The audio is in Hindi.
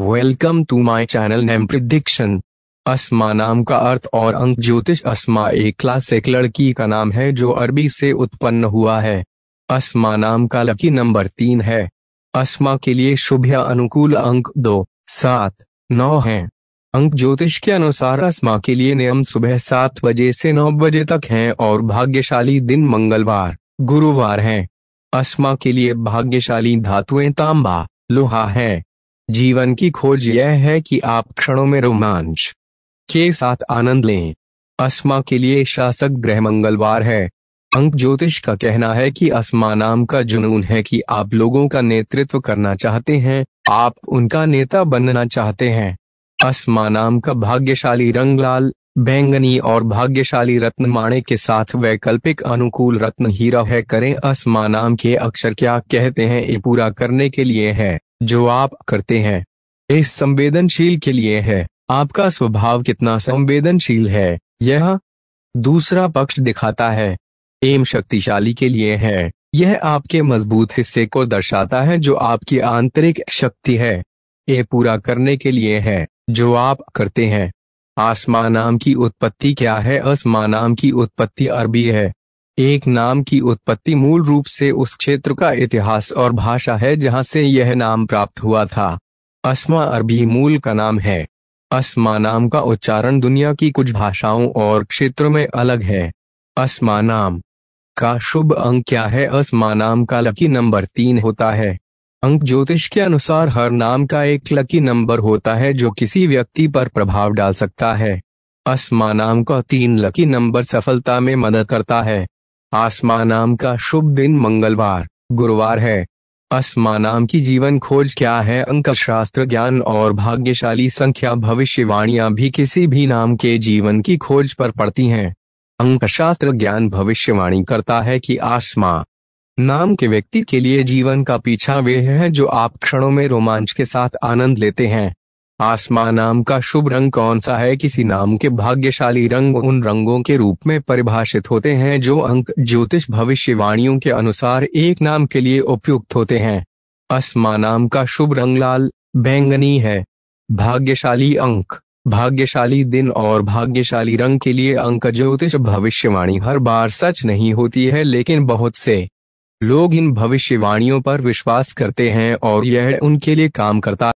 welcome to my channel name prediction Asma नाम का अर्थ और अंक ज्योतिष अस्मा एक क्लास एक लड़की का नाम है जो अरबी से उत्पन्न हुआ है अस्मा नाम का लकी नंबर तीन है अस्मा के लिए शुभ या अनुकूल अंक दो सात नौ है अंक ज्योतिष के अनुसार अस्मा के लिए नियम सुबह सात बजे से नौ बजे तक हैं और भाग्यशाली दिन मंगलवार गुरुवार है अस्मा के लिए भाग्यशाली धातुएं तांबा लोहा है जीवन की खोज यह है कि आप क्षणों में रोमांच के साथ आनंद लें अस्मा के लिए शासक ग्रह मंगलवार है अंक ज्योतिष का कहना है कि अस्मा नाम का जुनून है कि आप लोगों का नेतृत्व करना चाहते हैं आप उनका नेता बनना चाहते हैं अस्मा नाम का भाग्यशाली रंग लाल बैंगनी और भाग्यशाली रत्न माणे के साथ वैकल्पिक अनुकूल रत्न हीरा है करें अस्मा नाम के अक्षर क्या कहते हैं ये पूरा करने के लिए है जो आप करते हैं इस संवेदनशील के लिए है आपका स्वभाव कितना संवेदनशील है यह दूसरा पक्ष दिखाता है एम शक्तिशाली के लिए है यह आपके मजबूत हिस्से को दर्शाता है जो आपकी आंतरिक शक्ति है ए पूरा करने के लिए है जो आप करते हैं आसमान नाम की उत्पत्ति क्या है आसमा नाम की उत्पत्ति अरबी है एक नाम की उत्पत्ति मूल रूप से उस क्षेत्र का इतिहास और भाषा है जहां से यह नाम प्राप्त हुआ था अस्मा अरबी मूल का नाम है अस्मा नाम का उच्चारण दुनिया की कुछ भाषाओं और क्षेत्रों में अलग है अस्मा नाम का शुभ अंक क्या है अस्मा नाम का लकी नंबर तीन होता है अंक ज्योतिष के अनुसार हर नाम का एक लकी नंबर होता है जो किसी व्यक्ति पर प्रभाव डाल सकता है अस्मा नाम का तीन लकी नंबर सफलता में मदद करता है आसमानाम का शुभ दिन मंगलवार गुरुवार है आसमानाम की जीवन खोज क्या है अंक शास्त्र ज्ञान और भाग्यशाली संख्या भविष्यवाणियां भी किसी भी नाम के जीवन की खोज पर पड़ती हैं अंक शास्त्र ज्ञान भविष्यवाणी करता है कि आसमा नाम के व्यक्ति के लिए जीवन का पीछा वे है जो आप क्षणों में रोमांच के साथ आनंद लेते हैं आसमान नाम का शुभ रंग कौन सा है किसी नाम के भाग्यशाली रंग उन रंगों के रूप में परिभाषित होते हैं जो अंक ज्योतिष भविष्यवाणियों के अनुसार एक नाम के लिए उपयुक्त होते हैं आसमान नाम का शुभ रंग लाल बैंगनी है भाग्यशाली अंक भाग्यशाली दिन और भाग्यशाली रंग के लिए अंक ज्योतिष भविष्यवाणी हर बार सच नहीं होती है लेकिन बहुत से लोग इन भविष्यवाणियों पर विश्वास करते हैं और यह उनके लिए काम करता